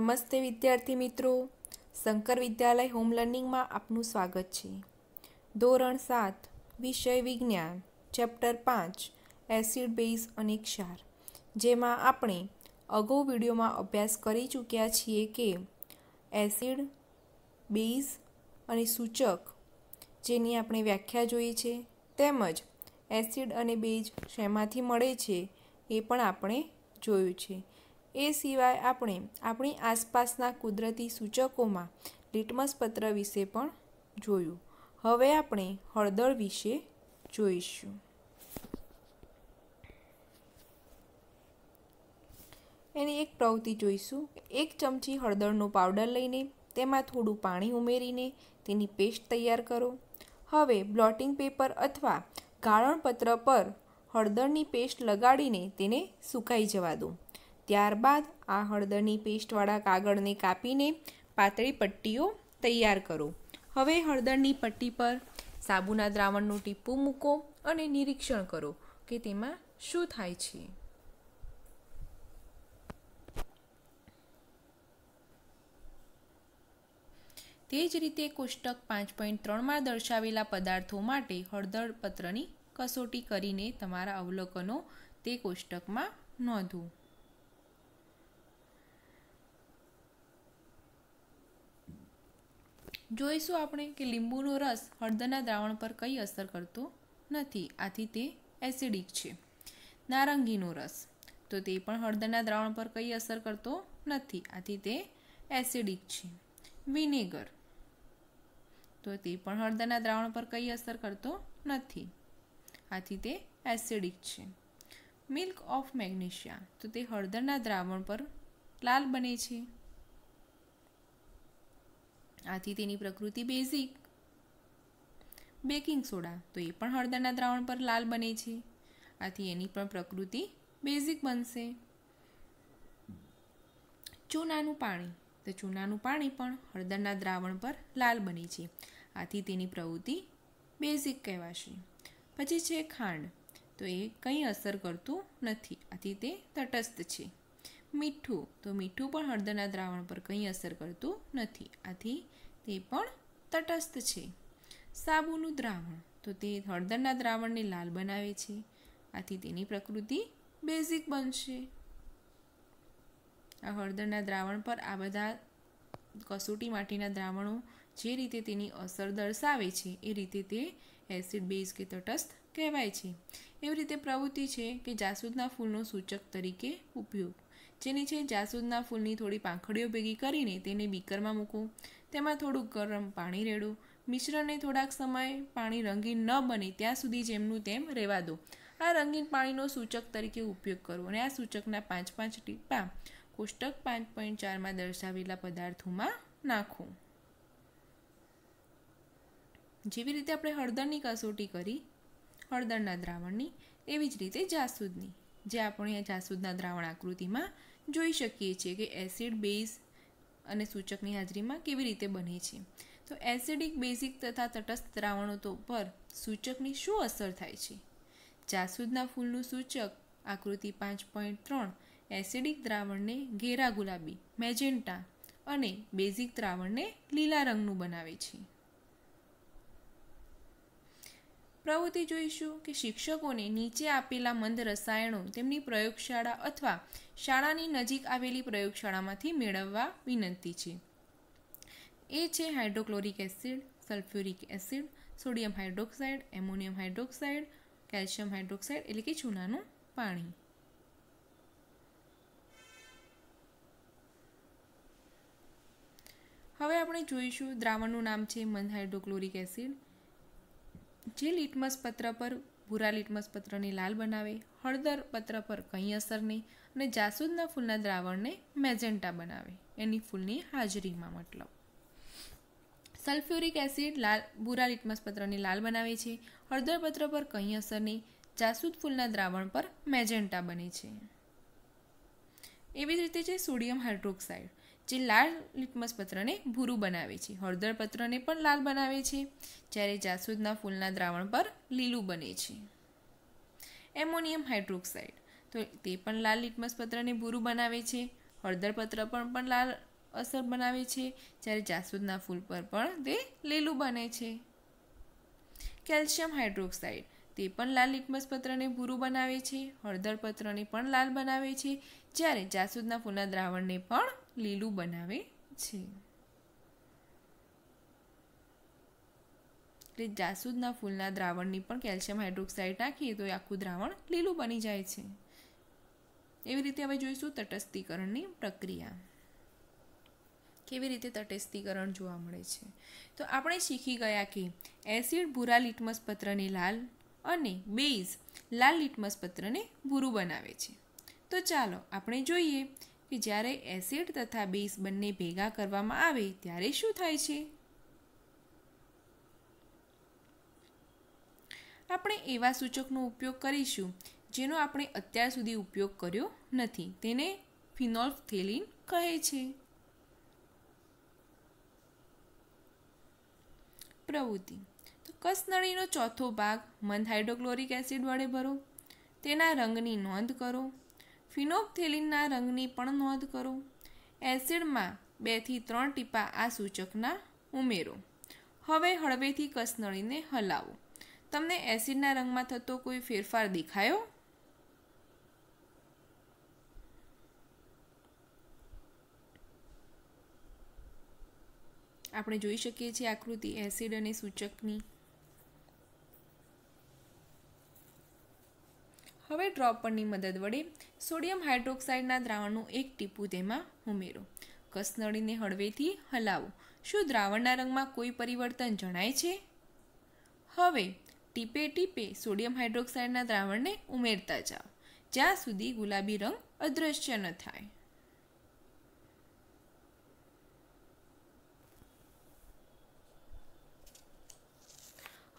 નમસ્તે વિદ્યાર્થી મિત્રો શંકર વિદ્યાલય હોમ લર્નિંગમાં આપનું સ્વાગત છે ધોરણ સાત વિષય વિજ્ઞાન ચેપ્ટર પાંચ એસિડ બેઝ અને ક્ષાર જેમાં આપણે અગાઉ વિડીયોમાં અભ્યાસ કરી ચૂક્યા છીએ કે એસિડ બેઝ અને સૂચક જેની આપણે વ્યાખ્યા જોઈ છે તેમજ એસિડ અને બેઝ શેમાંથી મળે છે એ પણ આપણે જોયું છે એ સિવાય આપણે આપણી આસપાસના કુદરતી સૂચકોમાં લિટમસ પત્ર વિશે પણ જોયું હવે આપણે હળદર વિશે જોઈશું એની એક પ્રવૃત્તિ જોઈશું એક ચમચી હળદરનો પાવડર લઈને તેમાં થોડું પાણી ઉમેરીને તેની પેસ્ટ તૈયાર કરો હવે બ્લોટિંગ પેપર અથવા ગાળણપત્ર પર હળદરની પેસ્ટ લગાડીને તેને સુકાઈ જવા દો ત્યારબાદ આ હળદરની પેસ્ટવાળા કાગળને કાપીને પાતળી પટ્ટીઓ તૈયાર કરો હવે હળદરની પટ્ટી પર સાબુના દ્રાવણનું ટીપું મૂકો અને નિરીક્ષણ કરો કે તેમાં શું થાય છે તે જ રીતે કોષ્ટક પાંચ પોઈન્ટ ત્રણમાં દર્શાવેલા પદાર્થો માટે હળદર પત્રની કસોટી કરીને તમારા અવલોકનો તે કોષ્ટકમાં નોંધવું જોઈશું આપણે કે લીંબુનો રસ હળદરના દ્રાવણ પર કઈ અસર કરતો નથી આથી તે એસિડિક છે નારંગીનો રસ તો તે પણ હળદરના દ્રાવણ પર કઈ અસર કરતો નથી આથી તે એસિડિક છે વિનેગર તો તે પણ હળદરના દ્રાવણ પર કઈ અસર કરતો નથી આથી તે એસિડિક છે મિલ્ક ઓફ મેગ્નેશિયા તો તે હળદરના દ્રાવણ પર લાલ બને છે આથી તેની પ્રકૃતિ બેઝિક બેકિંગ સોડા તો એ પણ હળદરના દ્રાવણ પર લાલ બને છે આથી એની પણ પ્રકૃતિ બેઝિક બનશે ચૂનાનું પાણી તો ચૂનાનું પાણી પણ હળદરના દ્રાવણ પર લાલ બને છે આથી તેની પ્રવૃત્તિ બેઝિક કહેવાશે પછી છે ખાંડ તો એ કંઈ અસર કરતું નથી આથી તે તટસ્થ છે મીઠું તો મીઠું પણ હળદરના દ્રાવણ પર કંઈ અસર કરતું નથી આથી તે પણ તટસ્થ છે સાબુનું દ્રાવણ તો તે હળદરના દ્રાવણને લાલ બનાવે છે આથી તેની પ્રકૃતિ બેઝિક બનશે આ હળદરના દ્રાવણ પર આ બધા કસોટી માટીના દ્રાવણો જે રીતે તેની અસર દર્શાવે છે એ રીતે તે એસિડ બેઝ કે તટસ્થ કહેવાય છે એવી રીતે પ્રવૃત્તિ છે કે જાસૂદના ફૂલનો સૂચક તરીકે ઉપયોગ જેની છે જાસૂદના ફૂલની થોડી પાંખડીઓ ભેગી કરીને તેને બીકરમાં મૂકવું તેમાં થોડું ગરમ પાણી રેડું મિશ્રણને થોડાક સમય પાણી રંગીન ન બને ત્યાં સુધી જેમનું તેમ રહેવા દો આ રંગીન પાણીનો સૂચક તરીકે ઉપયોગ કરવો અને આ સૂચકના પાંચ પાંચ ટીપા કોષ્ટક પાંચ પોઈન્ટ ચારમાં દર્શાવેલા પદાર્થોમાં નાખો જેવી રીતે આપણે હળદરની કસોટી કરી હળદરના દ્રાવણની એવી જ રીતે જાસૂદની જે આપણે જાસૂદના દ્રાવણ આકૃતિમાં જોઈ શકીએ છીએ કે એસિડ બેઝ અને સૂચકની હાજરીમાં કેવી રીતે બને છે તો એસિડિક બેઝિક તથા તટસ્થ દ્રાવણો પર સૂચકની શું અસર થાય છે જાસૂદના ફૂલનું સૂચક આકૃતિ પાંચ પોઈન્ટ ત્રણ એસિડિક દ્રાવણને ઘેરા ગુલાબી મેજેન્ટા અને બેઝિક દ્રાવણને લીલા રંગનું બનાવે છે પ્રવૃત્તિ જોઈશું કે શિક્ષકોને નીચે આપેલા મંદ રસાયણો તેમની પ્રયોગશાળા અથવા શાળાની નજીક આવેલી પ્રયોગશાળામાંથી મેળવવા વિનંતી છે એ છે hydrochloric acid sulphuric acid sodium hydroxide ammonium hydroxide calcium hydroxide એટલે કે ચૂનાનું પાણી હવે આપણે જોઈશું દ્રાવણનું નામ છે મંદ હાઇડ્રોક્લોરિક એસિડ જે લીટમસ પત્ર પર ભૂરા લીટમસ પત્રને લાલ બનાવે હળદર પત્ર પર કંઈ અસર નહીં અને જાસૂદના ફૂલના દ્રાવણને મેજેન્ટા બનાવે એની ફૂલની હાજરીમાં મતલબ સલ્ફ્યુરિક એસિડ લાલ ભૂરા લીટમસ પત્રને લાલ બનાવે છે હળદર પત્ર પર કંઈ અસર નહીં જાસૂદ ફૂલના દ્રાવણ પર મેજેન્ટા બને છે એવી જ રીતે છે સોડિયમ હાઇડ્રોક્સાઇડ જે લાલ લિટમસ પત્રને ભૂરું બનાવે છે હળદર પત્રને પણ લાલ બનાવે છે જ્યારે જાસૂદના ફૂલના દ્રાવણ પર લીલું બને છે એમોનિયમ હાઇડ્રોક્સાઇડ તો તે પણ લાલ લિટમસ પત્રને ભૂરું બનાવે છે હળદર પત્ર પણ પણ લાલ અસર બનાવે છે જ્યારે જાસૂદના ફૂલ પર પણ તે લીલું બને છે કેલ્શિયમ હાઇડ્રોક્સાઇડ તે પણ લાલ લિટમસ પત્રને ભૂરું બનાવે છે હળદર પત્રને પણ લાલ બનાવે છે જ્યારે જાસૂદના ફૂલના દ્રાવણને પણ લીલું બનાવે છે એટલે જાસૂદના ફૂલના દ્રાવણની પણ કેલ્શિયમ હાઇડ્રોક્સાઇડ નાખીએ તો એ આખું દ્રાવણ લીલું બની જાય છે એવી રીતે હવે જોઈશું તટસ્થીકરણની પ્રક્રિયા કેવી રીતે તટસ્થીકરણ જોવા મળે છે તો આપણે શીખી ગયા કે એસિડ ભૂરા લિટમસ પત્રને લાલ અને બેઝ લાલ લિટમસ પત્રને ભૂરું બનાવે છે તો ચાલો આપણે જોઈએ કે જ્યારે એસિડ તથા બેઝ બંને ભેગા કરવામાં આવે ત્યારે શું થાય છે આપણે એવા સૂચકનો ઉપયોગ કરીશું જેનો આપણે અત્યાર સુધી ઉપયોગ કર્યો નથી તેને ફિનોલ્ફથેલિન કહે છે પ્રવૃત્તિ તો કસનળીનો ચોથો ભાગ મંદ હાઇડ્રોક્લોરિક એસિડ વડે ભરો તેના રંગની નોંધ કરો ફિનોપ્થેલિનના રંગની પણ નોંધ કરો એસિડમાં બેથી ત્રણ ટીપા આ સૂચકના ઉમેરો હવે હળવેથી કસનળીને હલાવો તમને એસિડના રંગમાં થતો કોઈ ફેરફાર દેખાયો આપણે જોઈ શકીએ છીએ આકૃતિ એસિડ અને સૂચકની ડ્રોપરની મદદ વડે સોડિયમ હાઇડ્રોક્સાઇડના દ્રાવણનું એક ટીપું તેમાં ઉમેરો કસનળીને હળવેથી હલાવો શું દ્રાવણના રંગમાં કોઈ પરિવર્તન જણાય છે હવે ટીપે ટીપે સોડિયમ હાઇડ્રોક્સાઇડના દ્રાવણને ઉમેરતા જાઓ જ્યાં સુધી ગુલાબી રંગ અદૃશ્ય ન થાય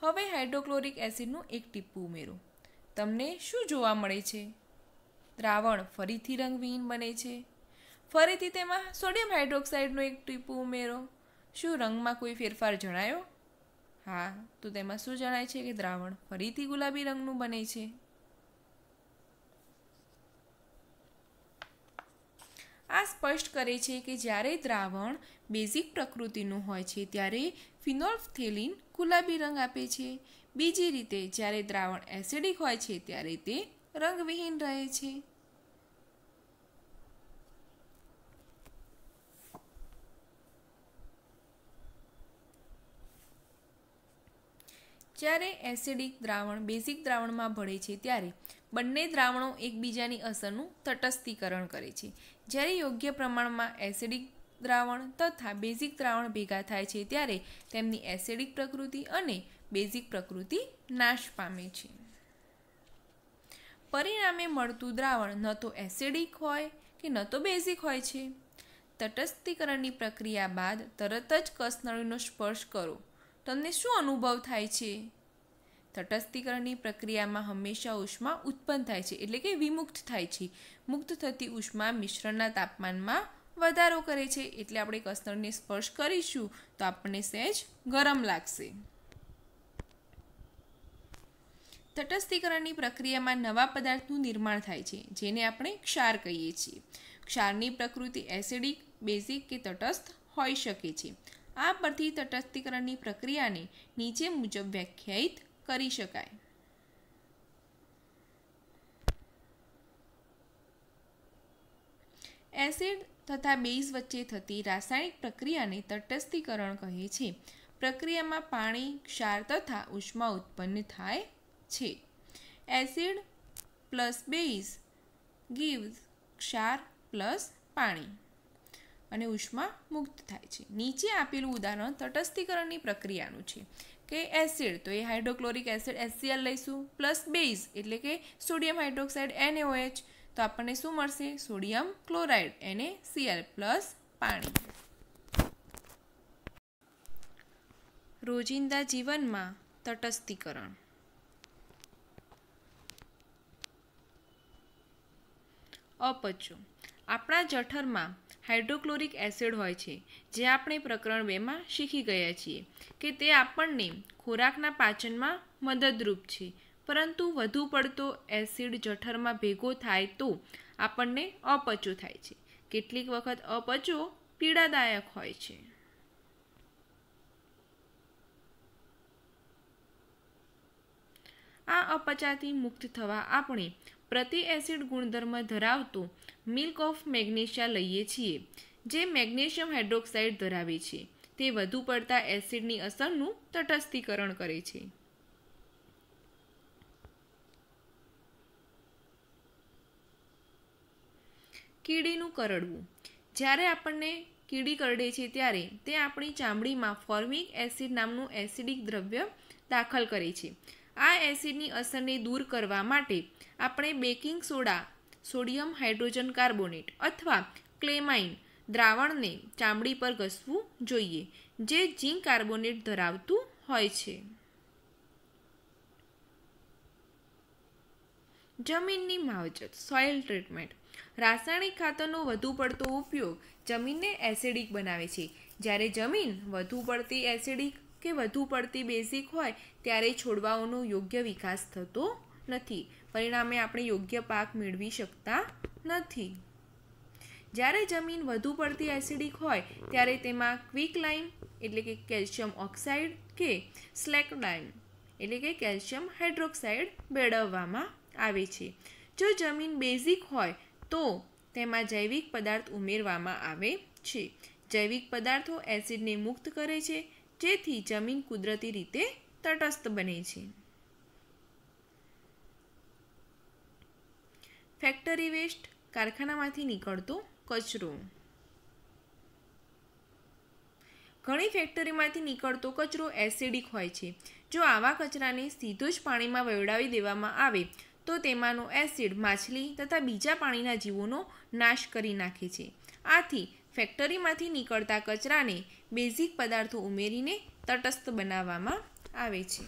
હવે હાઇડ્રોક્લોરિક એસિડનું એક ટીપું ઉમેરો તમને શું જોવા મળે છે દ્રાવણ ફરીથી રંગવિહીન બને છે ફરીથી તેમાં સોડિયમ હાઇડ્રોક્સાઇડનો એક ટીપું ઉમેરો શું રંગમાં કોઈ ફેરફાર જણાયો હા તો તેમાં શું જણાય છે કે દ્રાવણ ફરીથી ગુલાબી રંગનું બને છે આ સ્પષ્ટ કરે છે કે જ્યારે દ્રાવણ બેઝિક પ્રકૃતિનું હોય છે ત્યારે ફિનોલ્ફથેલિન ગુલાબી રંગ આપે છે બીજી રીતે જ્યારે દ્રાવણ એસિડિક હોય છે ત્યારે તે રંગવિહીન રહે છે જ્યારે એસિડિક દ્રાવણ બેઝિક દ્રાવણમાં ભળે છે ત્યારે બંને દ્રાવણો એકબીજાની અસરનું તટસ્થીકરણ કરે છે જ્યારે યોગ્ય પ્રમાણમાં એસિડિક દ્રાવણ તથા બેઝિક દ્રાવણ ભેગા થાય છે ત્યારે તેમની એસિડિક પ્રકૃતિ અને બેઝિક પ્રકૃતિ નાશ પામે છે પરિણામે મળતું દ્રાવણ ન તો એસિડિક હોય કે ન તો બેઝિક હોય છે તટસ્થીકરણની પ્રક્રિયા બાદ તરત જ કસનળીનો સ્પર્શ કરો તમને શું અનુભવ થાય છે તટસ્થીકરણની પ્રક્રિયામાં હંમેશા ઉષ્મા ઉત્પન્ન થાય છે એટલે કે વિમુક્ત થાય છે મુક્ત થતી ઉષ્મા મિશ્રણના તાપમાનમાં વધારો કરે છે એટલે આપણે કસનળને સ્પર્શ કરીશું તો આપણને સહેજ ગરમ લાગશે તટસ્થીકરણની પ્રક્રિયામાં નવા પદાર્થનું નિર્માણ થાય છે જેને આપણે ક્ષાર કહીએ છીએ ક્ષારની પ્રકૃતિ એસિડિક બેઝિક કે તટસ્થ હોઈ શકે છે આ પરથી તટસ્થીકરણની પ્રક્રિયાને નીચે મુજબ વ્યાખ્યાયિત કરી શકાય એસિડ તથા બેઝ વચ્ચે થતી રાસાયણિક પ્રક્રિયાને તટસ્થીકરણ કહે છે પ્રક્રિયામાં પાણી ક્ષાર તથા ઉષ્મા ઉત્પન્ન થાય છે એસિડ પ્લસ બેઝ ગીવ્સ ક્ષાર પ્લસ પાણી અને ઉષ્મા મુક્ત થાય છે નીચે આપેલું ઉદાહરણ તટસ્થીકરણની પ્રક્રિયાનું છે કે એસિડ તો એ હાઇડ્રોક્લોરિક એસિડ એસસીએલ લઈશું પ્લસ બેઝ એટલે કે સોડિયમ હાઇડ્રોક્સાઇડ એનએઓએચ તો આપણને શું મળશે સોડિયમ ક્લોરાઇડ એને સીએલ પ્લસ પાણી રોજિંદા જીવનમાં તટસ્થીકરણ અપચો આપણા જઠરમાં હાઇડ્રોક્લોરિક એસિડ હોય છે જે આપણે પ્રકરણ બેમાં શીખી ગયા છીએ કે તે આપણને ખોરાકના પાચનમાં મદદરૂપ છે પરંતુ વધુ પડતો એસિડ જઠરમાં ભેગો થાય તો આપણને અપચો થાય છે કેટલીક વખત અપચો પીડાદાયક હોય છે આ અપચાથી મુક્ત થવા આપણે પ્રતિ એસિડ ગુણધર્મ ધરાવતું મિલ્ક ઓફ મેગ્નેશિયા લઈએ છીએ જે મેગ્નેશિયમ હાઇડ્રોક્સાઇડ ધરાવે છે તે વધુ પડતા એસિડની અસરનું તટસ્થીકરણ કરે છે કીડીનું કરડવું જ્યારે આપણને કીડી કરડે છે ત્યારે તે આપણી ચામડીમાં ફોર્મિક એસિડ નામનું એસિડિક દ્રવ્ય દાખલ કરે છે આ એસિડની અસરને દૂર કરવા માટે આપણે baking soda sodium hydrogen carbonate અથવા ક્લેમાઇન દ્રાવણને ચામડી પર ઘસવું જોઈએ જે ઝીંક કાર્બોનેટ ધરાવતું હોય છે જમીનની માવજત સોઇલ ટ્રીટમેન્ટ રાસાયણિક ખાતરનો વધુ પડતો ઉપયોગ જમીનને એસિડિક બનાવે છે જ્યારે જમીન વધુ પડતી એસિડિક કે વધુ પડતી બેઝિક હોય ત્યારે છોડવાઓનો યોગ્ય વિકાસ થતો નથી પરિણામે આપણે યોગ્ય પાક મેળવી શકતા નથી જ્યારે જમીન વધુ પડતી એસિડિક હોય ત્યારે તેમાં ક્વિક લાઇમ એટલે કે કેલ્શિયમ ઓક્સાઇડ કે સ્લેક લાઇમ એટલે કે કેલ્શિયમ હાઇડ્રોક્સાઇડ મેળવવામાં આવે છે જો જમીન બેઝિક હોય તો તેમાં જૈવિક પદાર્થ ઉમેરવામાં આવે છે જૈવિક પદાર્થો એસિડને મુક્ત કરે છે જેથી જમીન કુદરતી રીતે તટસ્થ બને છે ફેક્ટરી વેસ્ટ કારખાનામાંથી નીકળતો કચરો ઘણી ફેક્ટરીમાંથી નીકળતો કચરો એસિડિક હોય છે જો આવા કચરાને સીધો જ પાણીમાં વયોડાવી દેવામાં આવે તો તેમાંનો એસિડ માછલી તથા બીજા પાણીના જીવોનો નાશ કરી નાખે છે આથી ફેક્ટરીમાંથી નીકળતા કચરાને બેઝિક પદાર્થો ઉમેરીને તટસ્થ બનાવવામાં આવે છે